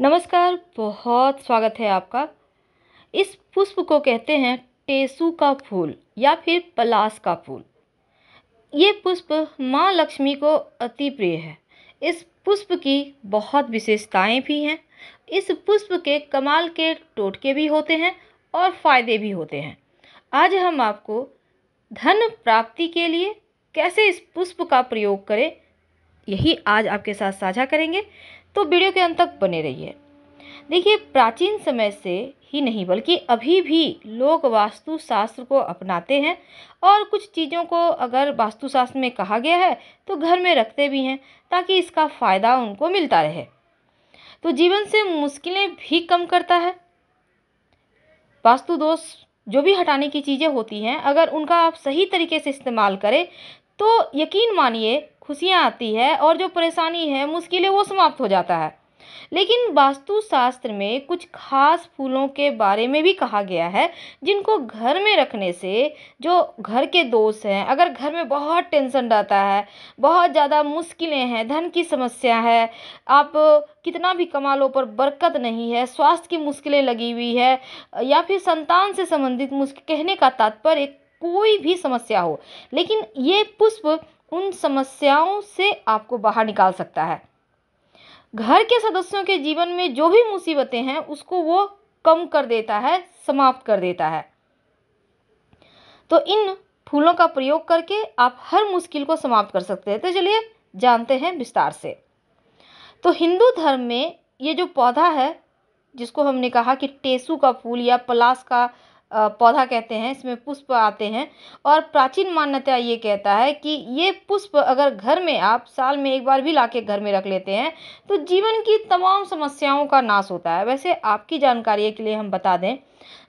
नमस्कार बहुत स्वागत है आपका इस पुष्प को कहते हैं टेसु का फूल या फिर पलास का फूल ये पुष्प माँ लक्ष्मी को अति प्रिय है इस पुष्प की बहुत विशेषताएं भी हैं इस पुष्प के कमाल के टोटके भी होते हैं और फ़ायदे भी होते हैं आज हम आपको धन प्राप्ति के लिए कैसे इस पुष्प का प्रयोग करें यही आज आपके साथ साझा करेंगे तो वीडियो के अंत तक बने रहिए देखिए प्राचीन समय से ही नहीं बल्कि अभी भी लोग वास्तुशास्त्र को अपनाते हैं और कुछ चीज़ों को अगर वास्तुशास्त्र में कहा गया है तो घर में रखते भी हैं ताकि इसका फ़ायदा उनको मिलता रहे तो जीवन से मुश्किलें भी कम करता है वास्तु दोष जो भी हटाने की चीज़ें होती हैं अगर उनका आप सही तरीके से इस्तेमाल करें तो यकीन मानिए खुशियाँ आती है और जो परेशानी है मुश्किलें वो समाप्त हो जाता है लेकिन वास्तुशास्त्र में कुछ खास फूलों के बारे में भी कहा गया है जिनको घर में रखने से जो घर के दोष हैं अगर घर में बहुत टेंशन रहता है बहुत ज़्यादा मुश्किलें हैं धन की समस्या है आप कितना भी कमा लो पर बरकत नहीं है स्वास्थ्य की मुश्किलें लगी हुई है या फिर संतान से संबंधित मुश्किल कहने का तात्पर्य कोई भी समस्या हो लेकिन ये पुष्प उन समस्याओं से आपको बाहर निकाल सकता है घर के सदस्यों के जीवन में जो भी मुसीबतें हैं उसको वो कम कर देता है समाप्त कर देता है तो इन फूलों का प्रयोग करके आप हर मुश्किल को समाप्त कर सकते हैं तो चलिए जानते हैं विस्तार से तो हिंदू धर्म में ये जो पौधा है जिसको हमने कहा कि टेसू का फूल या पलास का पौधा कहते हैं इसमें पुष्प आते हैं और प्राचीन मान्यता ये कहता है कि ये पुष्प अगर घर में आप साल में एक बार भी लाके घर में रख लेते हैं तो जीवन की तमाम समस्याओं का नाश होता है वैसे आपकी जानकारी के लिए हम बता दें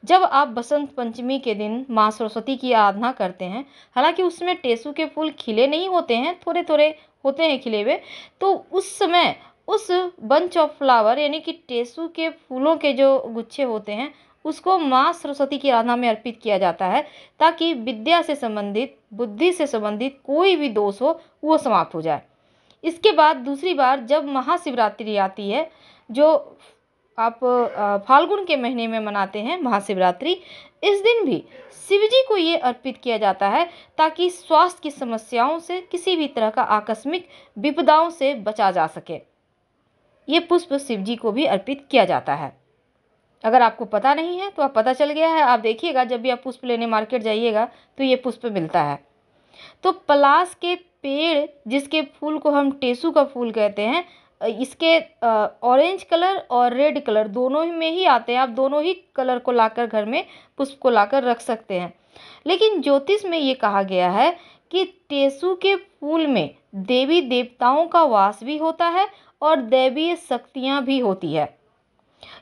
जब आप बसंत पंचमी के दिन माँ सरस्वती की आराधना करते हैं हालांकि उसमें टेसु के फूल खिले नहीं होते हैं थोड़े थोड़े होते हैं खिले हुए तो उस समय उस बंच ऑफ फ्लावर यानी कि टेसु के फूलों के जो गुच्छे होते हैं उसको माँ सरस्वती की आराधना में अर्पित किया जाता है ताकि विद्या से संबंधित बुद्धि से संबंधित कोई भी दोष हो वो समाप्त हो जाए इसके बाद दूसरी बार जब महाशिवरात्रि आती है जो आप फाल्गुन के महीने में मनाते हैं महाशिवरात्रि इस दिन भी शिवजी को ये अर्पित किया जाता है ताकि स्वास्थ्य की समस्याओं से किसी भी तरह का आकस्मिक विपदाओं से बचा जा सके ये पुष्प शिवजी को भी अर्पित किया जाता है अगर आपको पता नहीं है तो आप पता चल गया है आप देखिएगा जब भी आप पुष्प लेने मार्केट जाइएगा तो ये पुष्प मिलता है तो पलास के पेड़ जिसके फूल को हम टेसू का फूल कहते हैं इसके ऑरेंज कलर और रेड कलर दोनों ही में ही आते हैं आप दोनों ही कलर को लाकर घर में पुष्प को लाकर रख सकते हैं लेकिन ज्योतिष में ये कहा गया है कि टेसू के फूल में देवी देवताओं का वास भी होता है और दैवीय शक्तियाँ भी होती है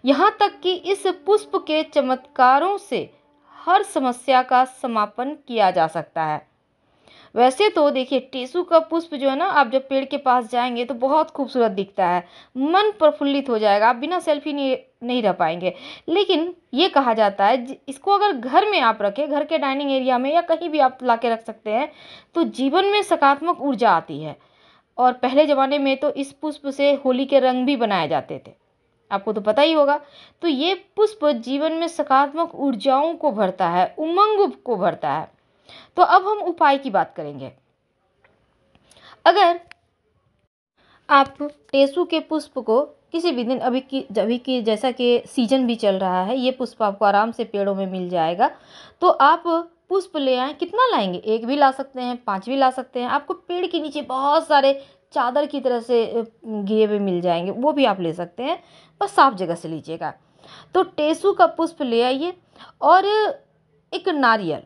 यहाँ तक कि इस पुष्प के चमत्कारों से हर समस्या का समापन किया जा सकता है वैसे तो देखिए टेसू का पुष्प जो है ना आप जब पेड़ के पास जाएंगे तो बहुत खूबसूरत दिखता है मन प्रफुल्लित हो जाएगा आप बिना सेल्फी नहीं नहीं रह पाएंगे लेकिन ये कहा जाता है इसको अगर घर में आप रखें घर के डाइनिंग एरिया में या कहीं भी आप ला के रख सकते हैं तो जीवन में सकारात्मक ऊर्जा आती है और पहले ज़माने में तो इस पुष्प से होली के रंग भी बनाए जाते थे आपको तो पता ही होगा तो ये पुष्प जीवन में सकारात्मक ऊर्जाओं को भरता है उमंग को भरता है तो अब हम उपाय की बात करेंगे अगर आप टेसु के पुष्प को किसी भी दिन अभी की अभी की जैसा कि सीजन भी चल रहा है ये पुष्प आपको आराम से पेड़ों में मिल जाएगा तो आप पुष्प ले आए कितना लाएंगे एक भी ला सकते हैं पांच भी ला सकते हैं आपको पेड़ के नीचे बहुत सारे चादर की तरह से घिए हुए मिल जाएंगे वो भी आप ले सकते हैं बस साफ़ जगह से लीजिएगा तो टेसू का पुष्प ले आइए और एक नारियल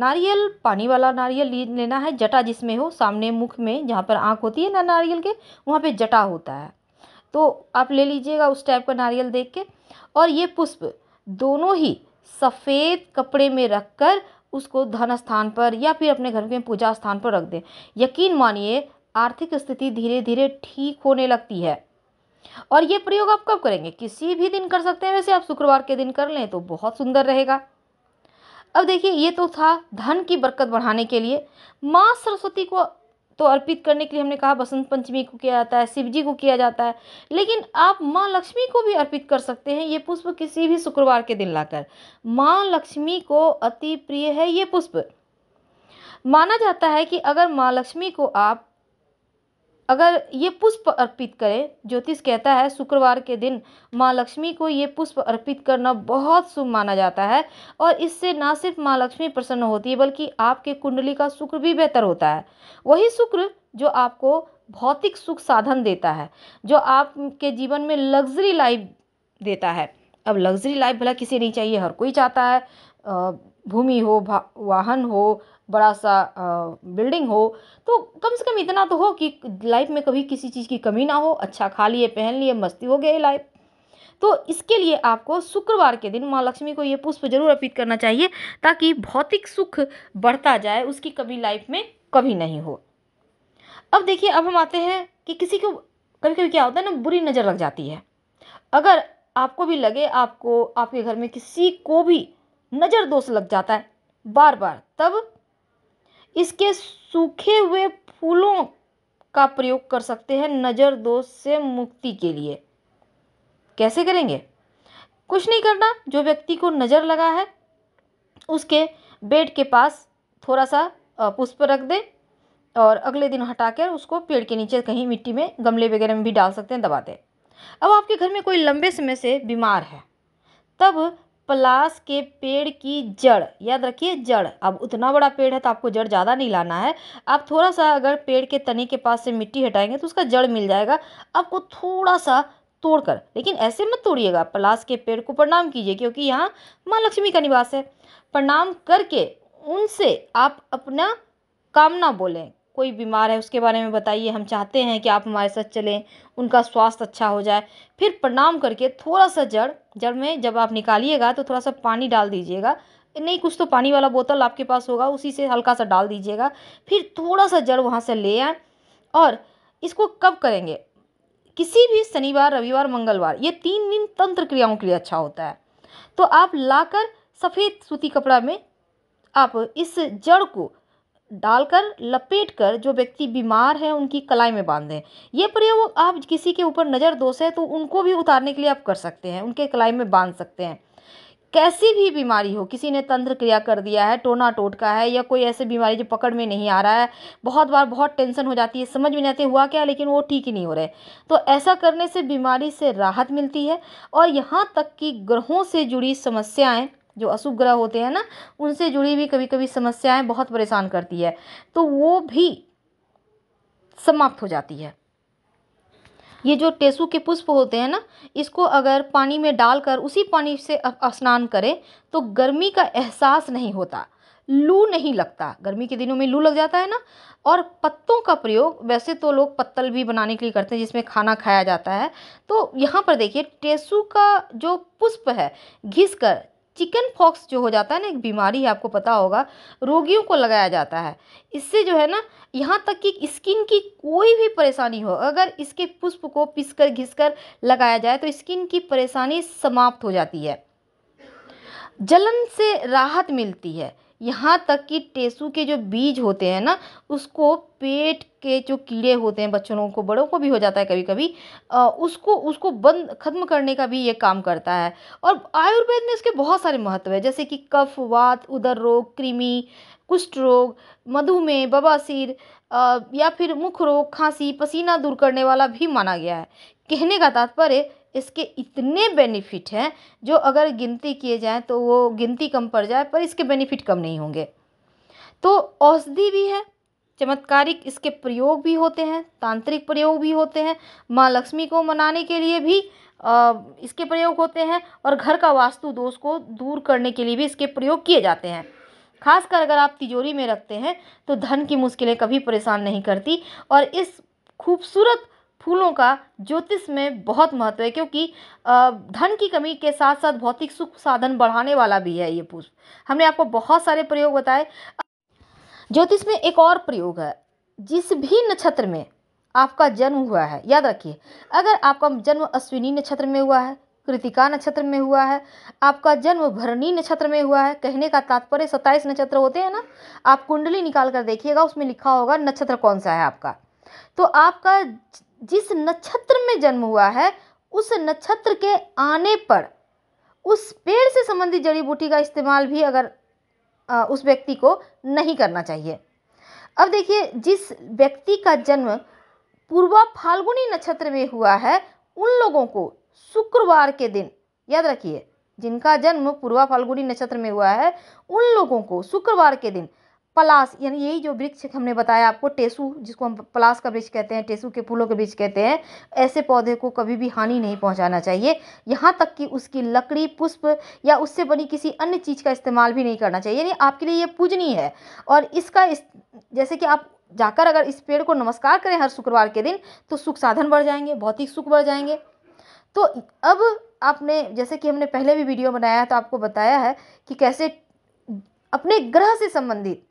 नारियल पानी वाला नारियल लेना है जटा जिसमें हो सामने मुख में जहाँ पर आँख होती है ना नारियल के वहाँ पे जटा होता है तो आप ले लीजिएगा उस टाइप का नारियल देख के और ये पुष्प दोनों ही सफ़ेद कपड़े में रख कर उसको धन स्थान पर या फिर अपने घर में पूजा स्थान पर रख दें यकीन मानिए आर्थिक स्थिति धीरे धीरे ठीक होने लगती है और ये प्रयोग आप कब करेंगे किसी भी दिन कर सकते हैं वैसे आप शुक्रवार के दिन कर लें तो बहुत सुंदर रहेगा अब देखिए ये तो था धन की बरकत बढ़ाने के लिए माँ सरस्वती को तो अर्पित करने के लिए हमने कहा बसंत पंचमी को किया जाता है शिव जी को किया जाता है लेकिन आप माँ लक्ष्मी को भी अर्पित कर सकते हैं ये पुष्प किसी भी शुक्रवार के दिन लाकर माँ लक्ष्मी को अति प्रिय है ये पुष्प माना जाता है कि अगर माँ लक्ष्मी को आप अगर ये पुष्प अर्पित करें ज्योतिष कहता है शुक्रवार के दिन माँ लक्ष्मी को ये पुष्प अर्पित करना बहुत शुभ माना जाता है और इससे ना सिर्फ माँ लक्ष्मी प्रसन्न होती है बल्कि आपके कुंडली का शुक्र भी बेहतर होता है वही शुक्र जो आपको भौतिक सुख साधन देता है जो आपके जीवन में लग्जरी लाइफ देता है अब लग्जरी लाइफ भला किसी नहीं चाहिए हर कोई चाहता है भूमि हो वाहन हो बड़ा सा बिल्डिंग हो तो कम से कम इतना तो हो कि लाइफ में कभी किसी चीज़ की कमी ना हो अच्छा खा लिए पहन लिए मस्ती हो गई लाइफ तो इसके लिए आपको शुक्रवार के दिन माँ लक्ष्मी को ये पुष्प जरूर अर्पित करना चाहिए ताकि भौतिक सुख बढ़ता जाए उसकी कभी लाइफ में कभी नहीं हो अब देखिए अब हम आते हैं कि किसी को कभी कभी क्या होता है ना बुरी नज़र लग जाती है अगर आपको भी लगे आपको आपके घर में किसी को भी नज़र दोष लग जाता है बार बार तब इसके सूखे हुए फूलों का प्रयोग कर सकते हैं नज़र दोष से मुक्ति के लिए कैसे करेंगे कुछ नहीं करना जो व्यक्ति को नज़र लगा है उसके बेड के पास थोड़ा सा पुष्प रख दें और अगले दिन हटाकर उसको पेड़ के नीचे कहीं मिट्टी में गमले वगैरह में भी डाल सकते हैं दबाते अब आपके घर में कोई लंबे समय से बीमार है तब पलास के पेड़ की जड़ याद रखिए जड़ अब उतना बड़ा पेड़ है तो आपको जड़ ज़्यादा नहीं लाना है आप थोड़ा सा अगर पेड़ के तने के पास से मिट्टी हटाएंगे तो उसका जड़ मिल जाएगा आपको थोड़ा सा तोड़कर लेकिन ऐसे मत तोड़िएगा पलास के पेड़ को प्रणाम कीजिए क्योंकि यहाँ माँ लक्ष्मी का निवास है प्रणाम करके उनसे आप अपना कामना बोलें कोई बीमार है उसके बारे में बताइए हम चाहते हैं कि आप हमारे साथ चलें उनका स्वास्थ्य अच्छा हो जाए फिर प्रणाम करके थोड़ा सा जड़ जड़ में जब आप निकालिएगा तो थोड़ा सा पानी डाल दीजिएगा नहीं कुछ तो पानी वाला बोतल आपके पास होगा उसी से हल्का सा डाल दीजिएगा फिर थोड़ा सा जड़ वहाँ से ले आए और इसको कब करेंगे किसी भी शनिवार रविवार मंगलवार ये तीन दिन तंत्र क्रियाओं के लिए अच्छा होता है तो आप लाकर सफ़ेद सूती कपड़ा में आप इस जड़ को डालकर लपेट कर जो व्यक्ति बीमार है उनकी कलाई में बांध दें ये प्रयोग आप किसी के ऊपर नज़र दोष है तो उनको भी उतारने के लिए आप कर सकते हैं उनके कलाई में बांध सकते हैं कैसी भी बीमारी हो किसी ने तंत्र क्रिया कर दिया है टोना टोटका है या कोई ऐसी बीमारी जो पकड़ में नहीं आ रहा है बहुत बार बहुत टेंशन हो जाती है समझ में नहीं आती हुआ क्या लेकिन वो ठीक ही नहीं हो रहे तो ऐसा करने से बीमारी से राहत मिलती है और यहाँ तक कि ग्रहों से जुड़ी समस्याएं जो अशुभ ग्रह होते हैं ना उनसे जुड़ी हुई कभी कभी समस्याएं बहुत परेशान करती है तो वो भी समाप्त हो जाती है ये जो टेसु के पुष्प होते हैं ना इसको अगर पानी में डालकर उसी पानी से स्नान करें तो गर्मी का एहसास नहीं होता लू नहीं लगता गर्मी के दिनों में लू लग जाता है ना और पत्तों का प्रयोग वैसे तो लोग पत्तल भी बनाने के लिए करते हैं जिसमें खाना खाया जाता है तो यहाँ पर देखिए टेसु का जो पुष्प है घिस कर चिकन फॉक्स जो हो जाता है ना एक बीमारी है आपको पता होगा रोगियों को लगाया जाता है इससे जो है ना यहाँ तक कि स्किन की कोई भी परेशानी हो अगर इसके पुष्प को पिस कर घिस कर लगाया जाए तो स्किन की परेशानी समाप्त हो जाती है जलन से राहत मिलती है यहाँ तक कि टेसू के जो बीज होते हैं ना उसको पेट के जो कीड़े होते हैं बच्चों को बड़ों को भी हो जाता है कभी कभी उसको उसको बंद ख़त्म करने का भी ये काम करता है और आयुर्वेद में इसके बहुत सारे महत्व है जैसे कि कफ वात उदर रोग कृमि कुष्ठ रोग मधुमेह बबासीर या फिर मुख रोग खांसी पसीना दूर करने वाला भी माना गया है कहने का तात्पर्य इसके इतने बेनिफिट हैं जो अगर गिनती किए जाएँ तो वो गिनती कम पड़ जाए पर इसके बेनिफिट कम नहीं होंगे तो औषधि भी है चमत्कारिक इसके प्रयोग भी होते हैं तांत्रिक प्रयोग भी होते हैं माँ लक्ष्मी को मनाने के लिए भी आ, इसके प्रयोग होते हैं और घर का वास्तु दोष को दूर करने के लिए भी इसके प्रयोग किए जाते हैं खासकर अगर आप तिजोरी में रखते हैं तो धन की मुश्किलें कभी परेशान नहीं करती और इस खूबसूरत फूलों का ज्योतिष में बहुत महत्व है क्योंकि धन की कमी के साथ साथ भौतिक सुख साधन बढ़ाने वाला भी है ये पुष्प हमने आपको बहुत सारे प्रयोग बताए ज्योतिष में एक और प्रयोग है जिस भी नक्षत्र में आपका जन्म हुआ है याद रखिए अगर आपका जन्म अश्विनी नक्षत्र में हुआ है कृतिका नक्षत्र में हुआ है आपका जन्म भरणी नक्षत्र में हुआ है कहने का तात्पर्य सत्ताईस नक्षत्र होते हैं ना आप कुंडली निकाल कर देखिएगा उसमें लिखा होगा नक्षत्र कौन सा है आपका तो आपका जिस नक्षत्र में जन्म हुआ है उस नक्षत्र के आने पर उस पेड़ से संबंधित जड़ी बूटी का इस्तेमाल भी अगर आ, उस व्यक्ति को नहीं करना चाहिए अब देखिए जिस व्यक्ति का जन्म पूर्वा फाल्गुनी नक्षत्र में हुआ है उन लोगों को शुक्रवार के दिन याद रखिए जिनका जन्म पूर्वा फाल्गुनी नक्षत्र में हुआ है उन लोगों को शुक्रवार के दिन पलास यानी यही जो वृक्ष हमने बताया आपको टेसू जिसको हम पलास का वृक्ष कहते हैं टेसू के फूलों के वृक्ष कहते हैं ऐसे पौधे को कभी भी हानि नहीं पहुंचाना चाहिए यहाँ तक कि उसकी लकड़ी पुष्प या उससे बनी किसी अन्य चीज़ का इस्तेमाल भी नहीं करना चाहिए यानी आपके लिए ये पूजनीय है और इसका इस, जैसे कि आप जाकर अगर इस पेड़ को नमस्कार करें हर शुक्रवार के दिन तो सुख साधन बढ़ जाएंगे भौतिक सुख बढ़ जाएंगे तो अब आपने जैसे कि हमने पहले भी वीडियो बनाया है तो आपको बताया है कि कैसे अपने ग्रह से संबंधित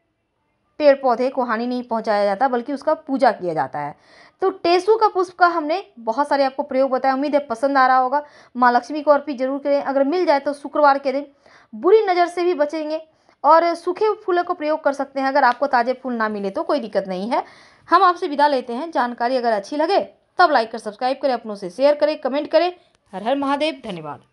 पेड़ पौधे को हानि नहीं पहुंचाया जाता बल्कि उसका पूजा किया जाता है तो टेसू का पुष्प का हमने बहुत सारे आपको प्रयोग बताया उम्मीद है पसंद आ रहा होगा माँ लक्ष्मी को अर्पित जरूर करें अगर मिल जाए तो शुक्रवार के दिन बुरी नज़र से भी बचेंगे और सूखे फूलों का प्रयोग कर सकते हैं अगर आपको ताज़े फूल ना मिले तो कोई दिक्कत नहीं है हम आपसे विदा लेते हैं जानकारी अगर अच्छी लगे तब लाइक कर सब्सक्राइब करें अपनों से शेयर करें कमेंट करें हर हर महादेव धन्यवाद